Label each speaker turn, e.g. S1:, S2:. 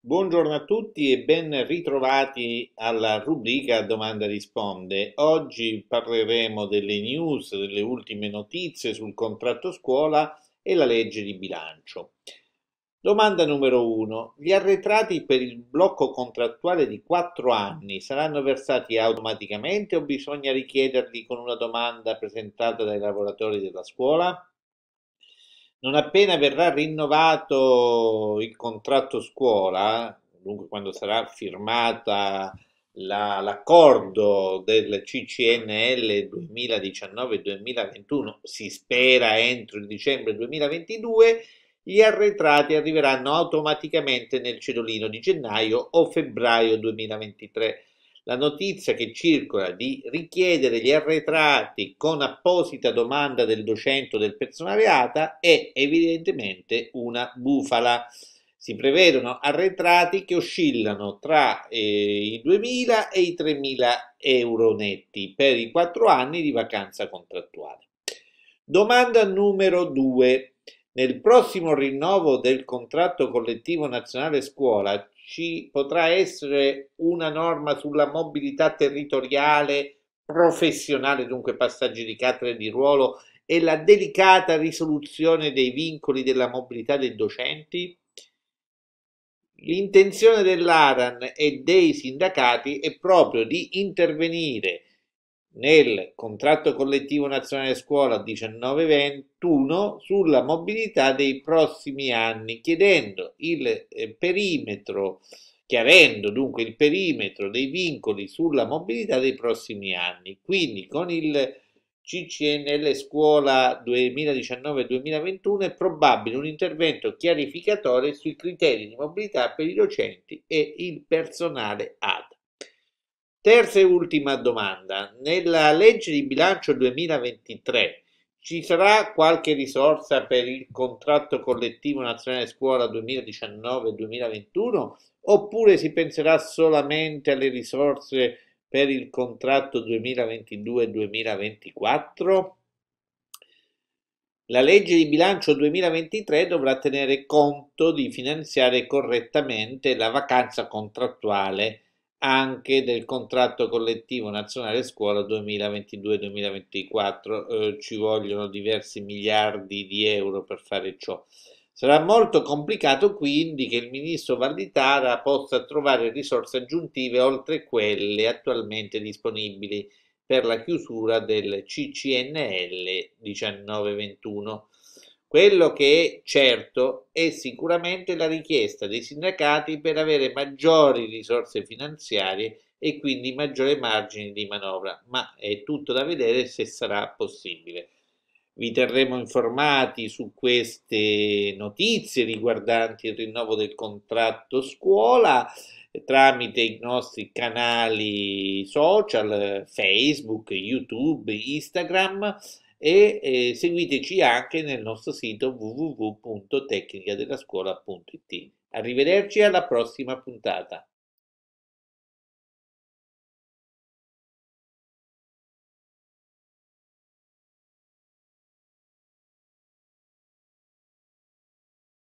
S1: Buongiorno a tutti e ben ritrovati alla rubrica Domanda Risponde. Oggi parleremo delle news, delle ultime notizie sul contratto scuola e la legge di bilancio. Domanda numero 1. Gli arretrati per il blocco contrattuale di 4 anni saranno versati automaticamente o bisogna richiederli con una domanda presentata dai lavoratori della scuola? non appena verrà rinnovato il contratto scuola, dunque quando sarà firmata la, l'accordo del CCNL 2019-2021, si spera entro il dicembre 2022, gli arretrati arriveranno automaticamente nel cedolino di gennaio o febbraio 2023 la notizia che circola di richiedere gli arretrati con apposita domanda del docente o del personale ATA è evidentemente una bufala. Si prevedono arretrati che oscillano tra eh, i 2.000 e i 3.000 euro netti per i 4 anni di vacanza contrattuale. Domanda numero 2. Nel prossimo rinnovo del contratto collettivo nazionale scuola ci potrà essere una norma sulla mobilità territoriale professionale, dunque passaggi di cattedra di ruolo e la delicata risoluzione dei vincoli della mobilità dei docenti? L'intenzione dell'ARAN e dei sindacati è proprio di intervenire nel contratto collettivo nazionale scuola 19-21 sulla mobilità dei prossimi anni, chiedendo il eh, perimetro, chiarendo dunque il perimetro dei vincoli sulla mobilità dei prossimi anni. Quindi con il CCNL Scuola 2019-2021 è probabile un intervento chiarificatore sui criteri di mobilità per i docenti e il personale AD. Terza e ultima domanda. Nella legge di bilancio 2023 ci sarà qualche risorsa per il contratto collettivo nazionale scuola 2019-2021 oppure si penserà solamente alle risorse per il contratto 2022-2024? La legge di bilancio 2023 dovrà tenere conto di finanziare correttamente la vacanza contrattuale anche del contratto collettivo nazionale scuola 2022-2024. Eh, ci vogliono diversi miliardi di euro per fare ciò. Sarà molto complicato quindi che il ministro Valditara possa trovare risorse aggiuntive oltre quelle attualmente disponibili per la chiusura del CCNL 1921. Quello che è certo è sicuramente la richiesta dei sindacati per avere maggiori risorse finanziarie e quindi maggiore margine di manovra, ma è tutto da vedere se sarà possibile. Vi terremo informati su queste notizie riguardanti il rinnovo del contratto scuola eh, tramite i nostri canali social, eh, Facebook, YouTube, Instagram e eh, seguiteci anche nel nostro sito www.tecnicadellascuola.it. Arrivederci alla prossima puntata.